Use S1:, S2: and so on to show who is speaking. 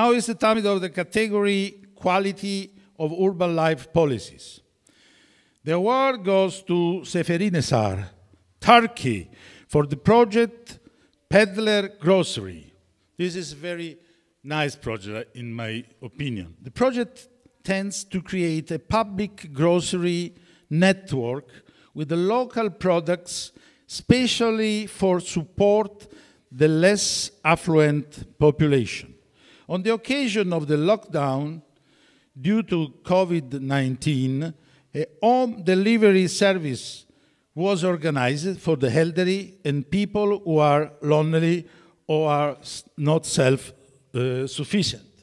S1: Now is the time of the category quality of urban life policies. The award goes to Seferinesar, Turkey, for the project Peddler Grocery. This is a very nice project, uh, in my opinion. The project tends to create a public grocery network with the local products, especially for support the less affluent population. On the occasion of the lockdown due to COVID 19, a home delivery service was organized for the elderly and people who are lonely or are not self uh, sufficient.